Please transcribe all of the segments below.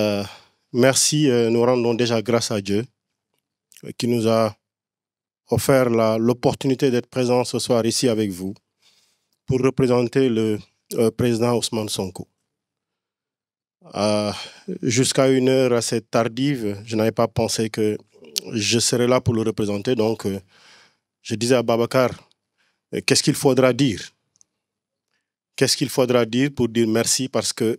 Euh, merci, euh, nous rendons déjà grâce à Dieu euh, qui nous a offert l'opportunité d'être présent ce soir ici avec vous pour représenter le président Ousmane Sonko. Jusqu'à une heure assez tardive, je n'avais pas pensé que je serais là pour le représenter, donc je disais à Babacar, qu'est-ce qu'il faudra dire Qu'est-ce qu'il faudra dire pour dire merci parce que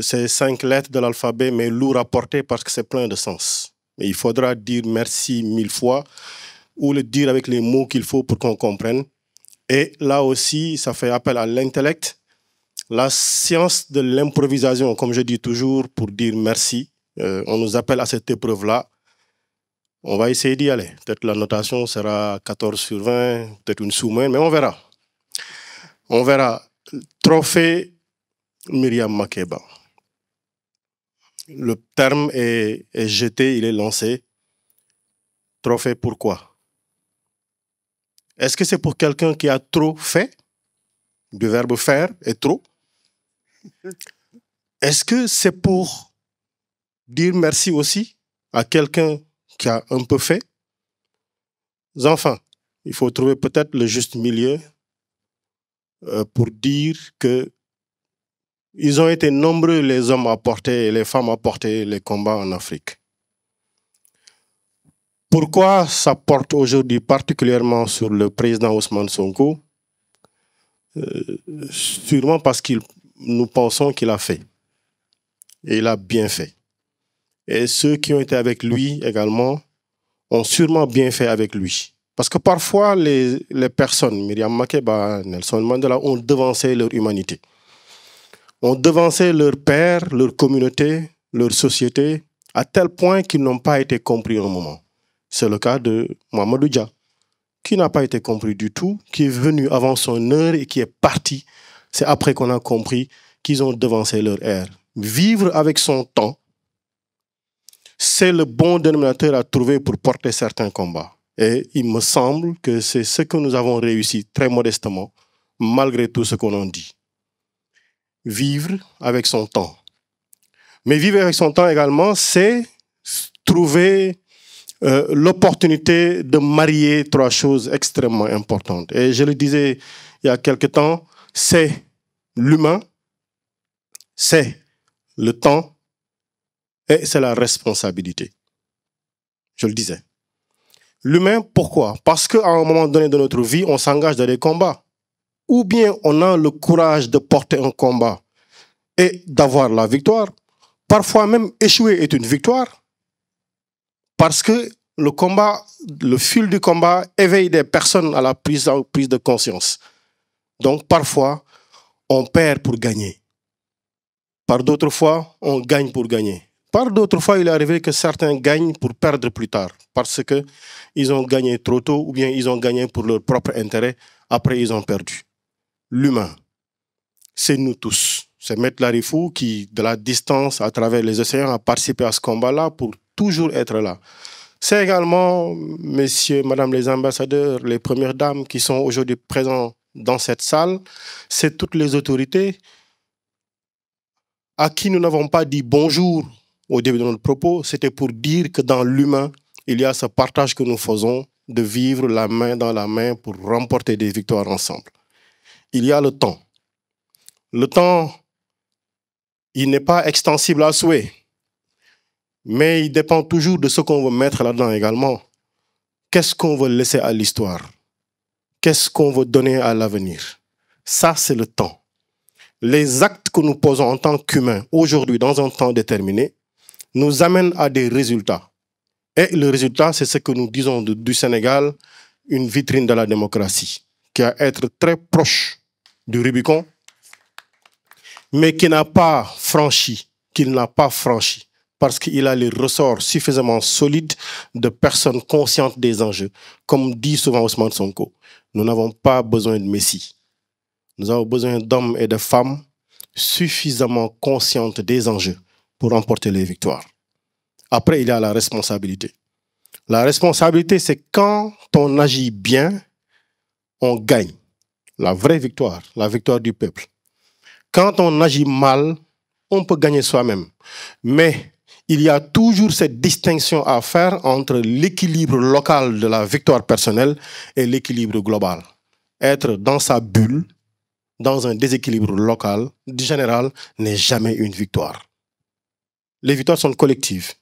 ces cinq lettres de l'alphabet, mais lourd à porter parce que c'est plein de sens. il faudra dire merci mille fois ou le dire avec les mots qu'il faut pour qu'on comprenne. Et là aussi, ça fait appel à l'intellect, la science de l'improvisation, comme je dis toujours, pour dire merci. Euh, on nous appelle à cette épreuve-là. On va essayer d'y aller. Peut-être la notation sera 14 sur 20, peut-être une sous main, mais on verra. On verra. Trophée Myriam Makeba. Le terme est, jeté, il est lancé. Trop fait pourquoi Est-ce que c'est pour quelqu'un qui a trop fait Du verbe faire et trop Est-ce que c'est pour dire merci aussi à quelqu'un qui a un peu fait Enfin, il faut trouver peut-être le juste milieu euh, pour dire que ils ont été nombreux, les hommes à porter et les femmes à porter les combats en Afrique. Pourquoi ça porte aujourd'hui particulièrement sur le président Ousmane Sonko euh, Sûrement parce que nous pensons qu'il a fait. Et il a bien fait. Et ceux qui ont été avec lui également ont sûrement bien fait avec lui. Parce que parfois, les, les personnes, Myriam Makeba, Nelson Mandela, ont devancé leur humanité ont devancé leur père, leur communauté, leur société, à tel point qu'ils n'ont pas été compris au moment. C'est le cas de Mamadou Dia, qui n'a pas été compris du tout, qui est venu avant son heure et qui est parti. C'est après qu'on a compris qu'ils ont devancé leur ère. Vivre avec son temps, c'est le bon dénominateur à trouver pour porter certains combats. Et il me semble que c'est ce que nous avons réussi très modestement, malgré tout ce qu'on en dit vivre avec son temps. Mais vivre avec son temps également, c'est trouver euh, l'opportunité de marier trois choses extrêmement importantes. Et je le disais il y a quelque temps, c'est l'humain, c'est le temps et c'est la responsabilité. Je le disais. L'humain, pourquoi Parce qu'à un moment donné de notre vie, on s'engage dans des combats ou bien on a le courage de porter un combat et d'avoir la victoire. Parfois même échouer est une victoire parce que le combat, le fil du combat éveille des personnes à la prise, à prise de conscience. Donc parfois, on perd pour gagner. Par d'autres fois, on gagne pour gagner. Par d'autres fois, il est arrivé que certains gagnent pour perdre plus tard, parce qu'ils ont gagné trop tôt ou bien ils ont gagné pour leur propre intérêt, après ils ont perdu l'humain. C'est nous tous. C'est Maître Larifou qui, de la distance à travers les océans, a participé à ce combat-là pour toujours être là. C'est également, messieurs, madame les ambassadeurs, les premières dames qui sont aujourd'hui présents dans cette salle. C'est toutes les autorités à qui nous n'avons pas dit bonjour au début de notre propos. C'était pour dire que dans l'humain, il y a ce partage que nous faisons de vivre la main dans la main pour remporter des victoires ensemble il y a le temps. Le temps, il n'est pas extensible à souhait, mais il dépend toujours de ce qu'on veut mettre là-dedans également. Qu'est-ce qu'on veut laisser à l'histoire Qu'est-ce qu'on veut donner à l'avenir Ça, c'est le temps. Les actes que nous posons en tant qu'humains aujourd'hui, dans un temps déterminé, nous amènent à des résultats. Et le résultat, c'est ce que nous disons du Sénégal, une vitrine de la démocratie, qui a être très proche du Rubicon, mais qui n'a pas franchi, qu'il n'a pas franchi, parce qu'il a les ressorts suffisamment solides de personnes conscientes des enjeux. Comme dit souvent Ousmane Sonko, nous n'avons pas besoin de Messie. Nous avons besoin d'hommes et de femmes suffisamment conscientes des enjeux pour remporter les victoires. Après, il y a la responsabilité. La responsabilité, c'est quand on agit bien, on gagne la vraie victoire, la victoire du peuple. Quand on agit mal, on peut gagner soi-même. Mais il y a toujours cette distinction à faire entre l'équilibre local de la victoire personnelle et l'équilibre global. Être dans sa bulle, dans un déséquilibre local, du général, n'est jamais une victoire. Les victoires sont collectives.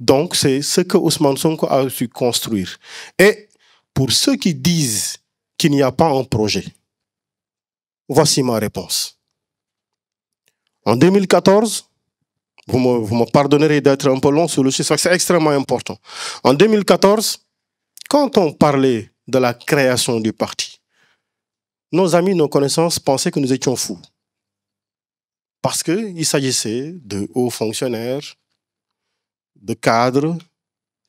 Donc, c'est ce que Ousmane Sonko a su construire. Et pour ceux qui disent qu'il n'y a pas un projet, Voici ma réponse. En 2014, vous me, pardonnerez d'être un peu long sur le sujet, c'est extrêmement important. En 2014, quand on parlait de la création du parti, nos amis, nos connaissances pensaient que nous étions fous. Parce qu'il s'agissait de hauts fonctionnaires, de cadres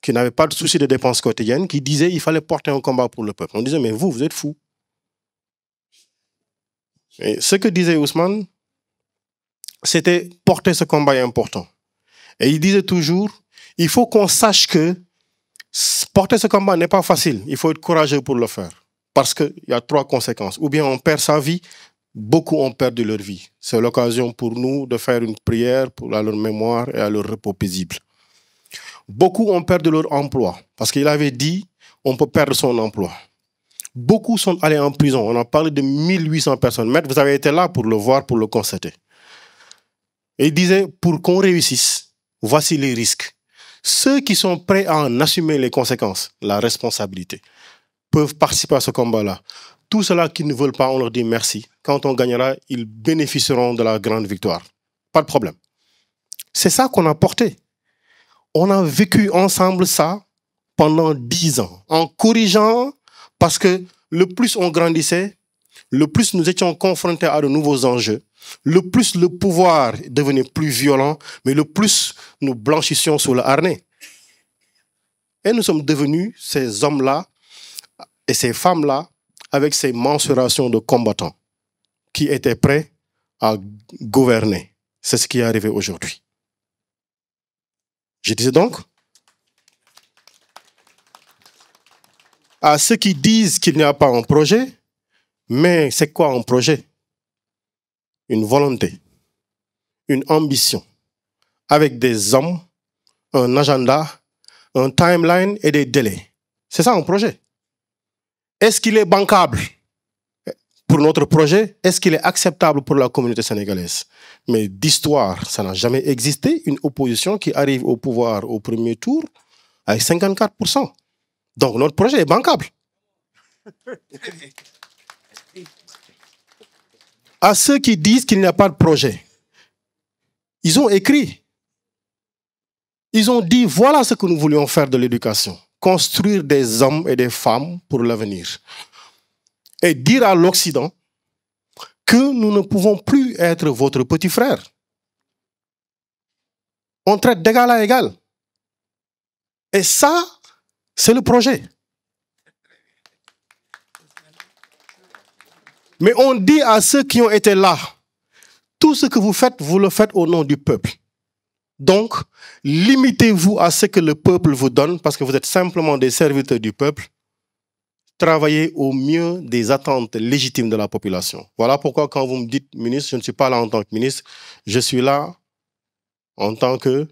qui n'avaient pas de souci de dépenses quotidiennes, qui disaient qu'il fallait porter un combat pour le peuple. On disait, mais vous, vous êtes fous ce que disait Ousmane, c'était porter ce combat important. Et il disait toujours, il faut qu'on sache que porter ce combat n'est pas facile. Il faut être courageux pour le faire. Parce qu'il y a trois conséquences. Ou bien on perd sa vie, beaucoup ont perdu leur vie. C'est l'occasion pour nous de faire une prière pour à leur mémoire et à leur repos paisible. Beaucoup ont perdu leur emploi. Parce qu'il avait dit, on peut perdre son emploi. Beaucoup sont allés en prison. On a parlé de 1800 personnes. Maître, vous avez été là pour le voir, pour le constater. Et il disait, pour qu'on réussisse, voici les risques. Ceux qui sont prêts à en assumer les conséquences, la responsabilité, peuvent participer à ce combat-là. Tous ceux-là qui ne veulent pas, on leur dit merci. Quand on gagnera, ils bénéficieront de la grande victoire. Pas de problème. C'est ça qu'on a porté. On a vécu ensemble ça pendant dix ans, en corrigeant parce que le plus on grandissait, le plus nous étions confrontés à de nouveaux enjeux, le plus le pouvoir devenait plus violent, mais le plus nous blanchissions sur le harnais. Et nous sommes devenus ces hommes-là et ces femmes-là avec ces mensurations de combattants qui étaient prêts à gouverner. C'est ce qui est arrivé aujourd'hui. Je disais donc, à ceux qui disent qu'il n'y a pas un projet, mais c'est quoi un projet Une volonté, une ambition, avec des hommes, un agenda, un timeline et des délais. C'est ça un projet. Est-ce qu'il est bancable pour notre projet Est-ce qu'il est acceptable pour la communauté sénégalaise Mais d'histoire, ça n'a jamais existé. Une opposition qui arrive au pouvoir au premier tour avec 54%. Donc notre projet est bancable. à ceux qui disent qu'il n'y a pas de projet, ils ont écrit. Ils ont dit, voilà ce que nous voulions faire de l'éducation. Construire des hommes et des femmes pour l'avenir. Et dire à l'Occident que nous ne pouvons plus être votre petit frère. On traite d'égal à égal. Et ça, c'est le projet. Mais on dit à ceux qui ont été là, tout ce que vous faites, vous le faites au nom du peuple. Donc, limitez-vous à ce que le peuple vous donne, parce que vous êtes simplement des serviteurs du peuple. Travaillez au mieux des attentes légitimes de la population. Voilà pourquoi quand vous me dites ministre, je ne suis pas là en tant que ministre, je suis là en tant que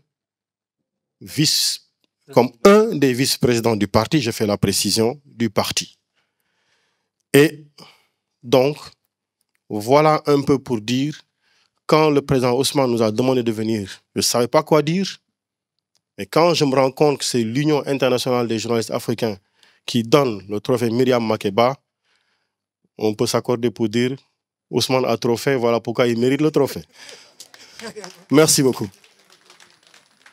vice président comme un des vice-présidents du parti, je fais la précision du parti. Et donc, voilà un peu pour dire, quand le président Ousmane nous a demandé de venir, je ne savais pas quoi dire. Mais quand je me rends compte que c'est l'Union internationale des journalistes africains qui donne le trophée Myriam Makeba, on peut s'accorder pour dire Ousmane a trophée, voilà pourquoi il mérite le trophée. Merci beaucoup.